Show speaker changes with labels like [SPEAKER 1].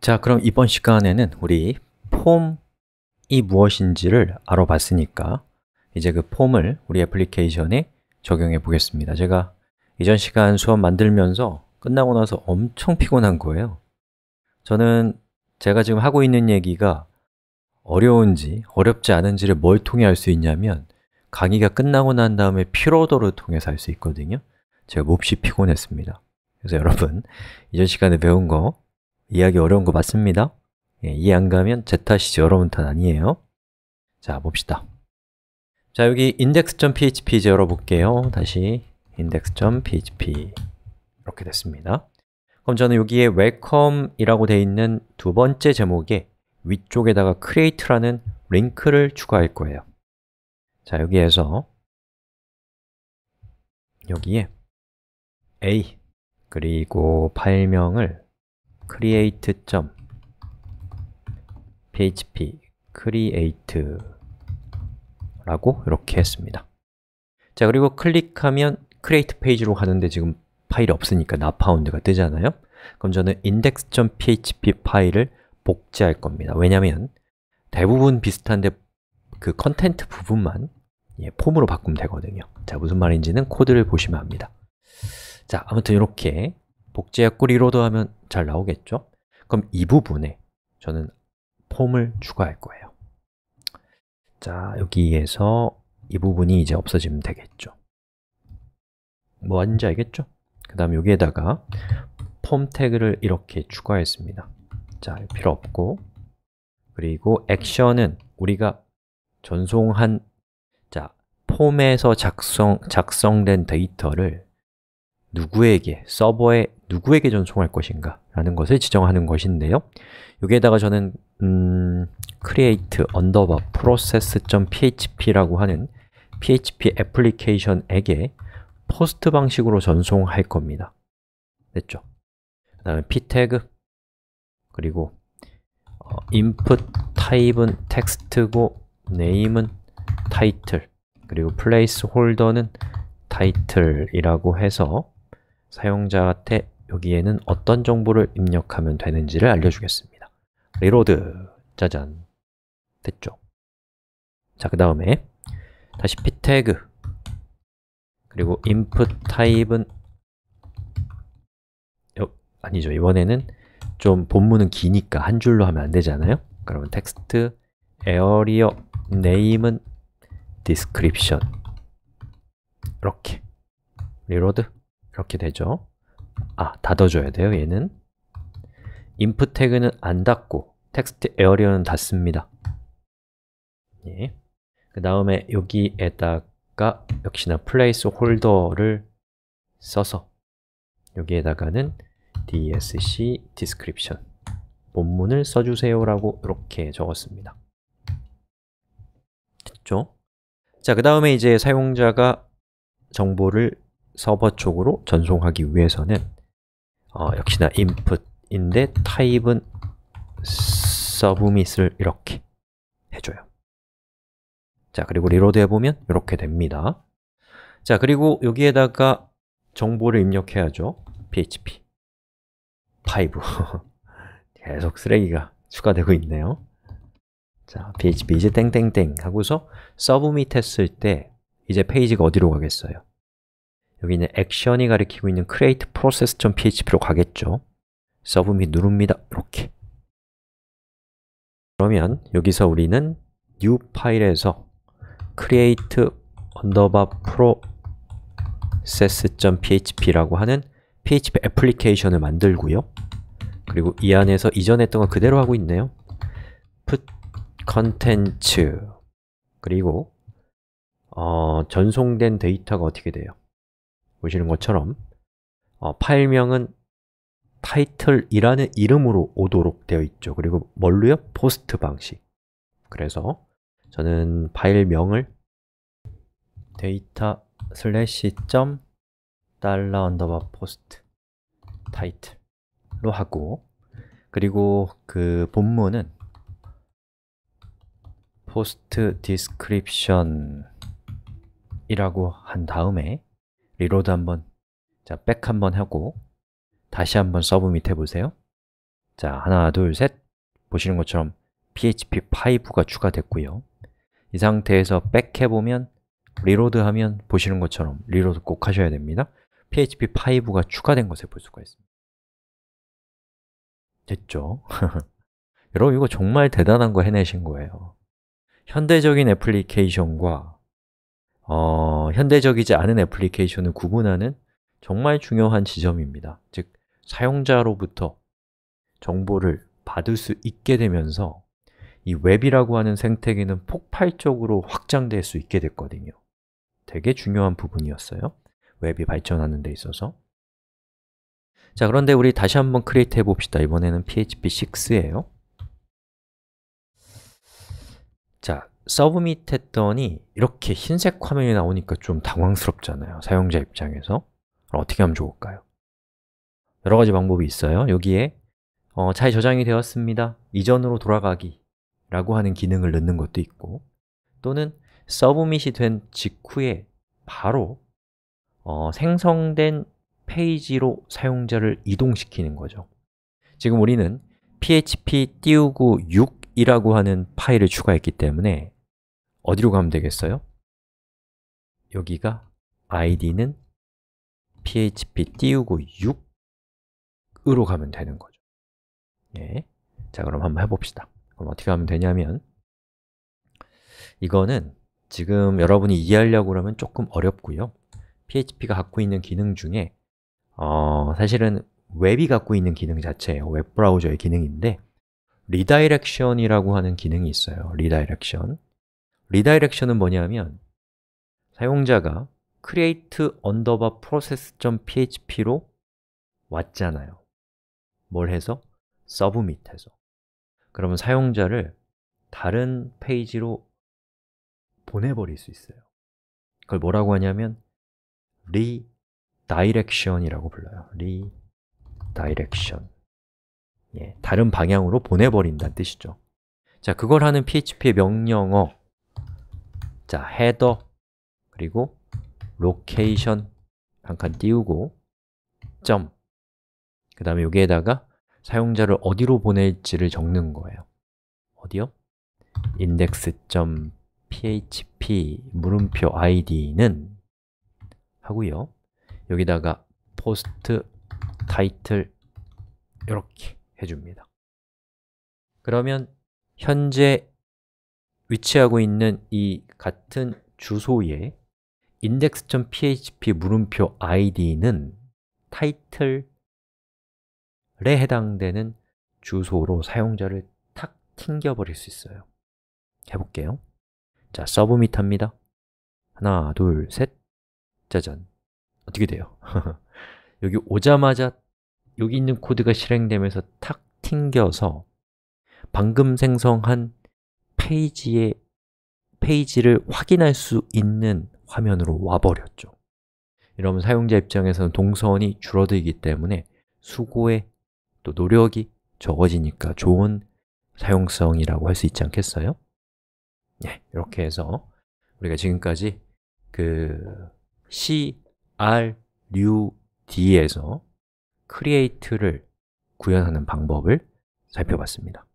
[SPEAKER 1] 자, 그럼 이번 시간에는 우리 폼이 무엇인지를 알아봤으니까 이제 그 폼을 우리 애플리케이션에 적용해 보겠습니다 제가 이전 시간 수업 만들면서 끝나고 나서 엄청 피곤한 거예요 저는 제가 지금 하고 있는 얘기가 어려운지 어렵지 않은지를 뭘 통해 알 수 있냐면 강의가 끝나고 난 다음에 피로도를 통해서 알 수 있거든요 제가 몹시 피곤했습니다 그래서 여러분 이전 시간에 배운 거 이해하기 어려운 거 맞습니다 예, 이해 안 가면 제 탓이지 여러분 탓 아니에요 자, 봅시다 자, 여기 index.php 열어볼게요 다시 index.php 이렇게 됐습니다 그럼 저는 여기에 welcome이라고 되어 있는 두 번째 제목에 위쪽에다가 create라는 링크를 추가할 거예요 자, 여기에서 여기에 a 그리고 파일명을 create. php create 라고 이렇게 했습니다. 자, 그리고 클릭하면 create 페이지로 가는데 지금 파일이 없으니까 나파운드가 뜨잖아요. 그럼 저는 index.php 파일을 복제할 겁니다. 왜냐면 대부분 비슷한데 그 컨텐트 부분만 예, 폼으로 바꾸면 되거든요. 자, 무슨 말인지는 코드를 보시면 압니다. 자, 아무튼 이렇게 복제의 꼬리로드 하면 잘 나오겠죠? 그럼 이 부분에 저는 폼을 추가할 거예요 자, 여기에서 이 부분이 이제 없어지면 되겠죠 뭐하는지 알겠죠? 그 다음 여기에다가 폼 태그를 이렇게 추가했습니다 자, 필요 없고 그리고 액션은 우리가 전송한 자, 폼에서 작성, 작성된 데이터를 누구에게, 서버에 누구에게 전송할 것인가 라는 것을 지정하는 것인데요 여기에다가 저는 음, create underbar process.php라고 하는 php 애플리케이션에게 포스트 방식으로 전송할 겁니다 됐죠? 그 다음에 p 태그 그리고 어, input 타입은 e 스트고 name은 title 그리고 place holder는 title이라고 해서 사용자한테 여기에는 어떤 정보를 입력하면 되는지를 알려주겠습니다 리로드 짜잔 됐죠 자그 다음에 다시 p 태그 그리고 input 타입은 어, 아니죠 이번에는 좀 본문은 기니까 한 줄로 하면 안 되잖아요 그러면 텍스트 에어리어 네임은 description 이렇게 리로드 이렇게 되죠 아, 닫아줘야 돼요, 얘는 인 n 태그는 안 닫고 텍스트 에어리어는 닫습니다 예. 그 다음에 여기에다가 역시나 p l a c e h 를 써서 여기에다가는 dsc description 본문을 써주세요 라고 이렇게 적었습니다 됐죠? 자, 그 다음에 이제 사용자가 정보를 서버 쪽으로 전송하기 위해서는 어, 역시나 input인데 t y p e 은 submit을 이렇게 해줘요. 자, 그리고 리로드 해보면 이렇게 됩니다. 자, 그리고 여기에다가 정보를 입력해야죠. php 5 계속 쓰레기가 추가되고 있네요. 자, php 이제 땡땡땡 하고서 submit 했을 때 이제 페이지가 어디로 가겠어요? 여기는 액션이 가리키고 있는 create process.php로 가겠죠. 서브 및 누릅니다. 이렇게. 그러면 여기서 우리는 new 파일에서 create underbar process.php라고 하는 PHP 애플리케이션을 만들고요. 그리고 이 안에서 이전에 했던 건 그대로 하고 있네요. put content 그리고 어, 전송된 데이터가 어떻게 돼요? 보시는 것처럼 어, 파일명은 title이라는 이름으로 오도록 되어 있죠 그리고 뭘로요? 포스트 방식 그래서 저는 파일명을 데이터 슬래시 점 달러 언더바 포스트 타이틀로 하고 그리고 그 본문은 post s d e c r i p t i o n 이라고한 다음에 리로드 한번 자, 백 한 번 하고 다시 한번 서브밋 해보세요 자, 하나, 둘, 셋 보시는 것처럼 php5가 추가됐고요 이 상태에서 백 해보면 리로드하면 보시는 것처럼 리로드 꼭 하셔야 됩니다 php5가 추가된 것을 볼 수가 있습니다 됐죠? 여러분 이거 정말 대단한 거 해내신 거예요 현대적인 애플리케이션과 어, 현대적이지 않은 애플리케이션을 구분하는 정말 중요한 지점입니다 즉, 사용자로부터 정보를 받을 수 있게 되면서 이 웹이라고 하는 생태계는 폭발적으로 확장될 수 있게 됐거든요 되게 중요한 부분이었어요 웹이 발전하는 데 있어서 자, 그런데 우리 다시 한번 크리에이트 해봅시다 이번에는 PHP 6에요 자, 서브밋 했더니 이렇게 흰색 화면이 나오니까 좀 당황스럽잖아요 사용자 입장에서 어떻게 하면 좋을까요? 여러 가지 방법이 있어요 여기에 어, 잘 저장이 되었습니다 이전으로 돌아가기 라고 하는 기능을 넣는 것도 있고 또는 서브밋이 된 직후에 바로 어, 생성된 페이지로 사용자를 이동시키는 거죠 지금 우리는 php 띄우고 6이라고 하는 파일을 추가했기 때문에 어디로 가면 되겠어요? 여기가 id는 php 띄우고 6으로 가면 되는 거죠 예. 자, 그럼 한번 해봅시다 그럼 어떻게 하면 되냐면 이거는 지금 여러분이 이해하려고 그면 조금 어렵고요 PHP가 갖고 있는 기능 중에 어, 사실은 웹이 갖고 있는 기능 자체예요 웹브라우저의 기능인데 리다이렉션이라고 하는 기능이 있어요 리다이렉션 리다이렉션은 뭐냐면 사용자가 create u n d e r b a process.php로 왔잖아요 뭘 해서? 서브 b 에서 그러면 사용자를 다른 페이지로 보내버릴 수 있어요 그걸 뭐라고 하냐면 리다이렉션이라고 불러요 리다이렉션 예, 다른 방향으로 보내버린다는 뜻이죠 자, 그걸 하는 PHP의 명령어 자, 헤더 그리고 로케이션 한칸 띄우고 점. 그 다음에 여기에다가 사용자를 어디로 보낼지를 적는 거예요. 어디요? index.php 물음표 id는 하고요. 여기다가 post title 이렇게 해줍니다. 그러면 현재 위치하고 있는 이 같은 주소에 index.php 물음표 id는 타이틀에 해당되는 주소로 사용자를 탁 튕겨버릴 수 있어요 해볼게요 자, 서브미터입니다 하나, 둘, 셋 짜잔 어떻게 돼요? 여기 오자마자 여기 있는 코드가 실행되면서 탁 튕겨서 방금 생성한 페이지에 페이지를 확인할 수 있는 화면으로 와버렸죠 이러면 사용자 입장에서는 동선이 줄어들기 때문에 수고에 또 노력이 적어지니까 좋은 사용성이라고 할 수 있지 않겠어요? 네, 이렇게 해서 우리가 지금까지 그 crud에서 create를 구현하는 방법을 살펴봤습니다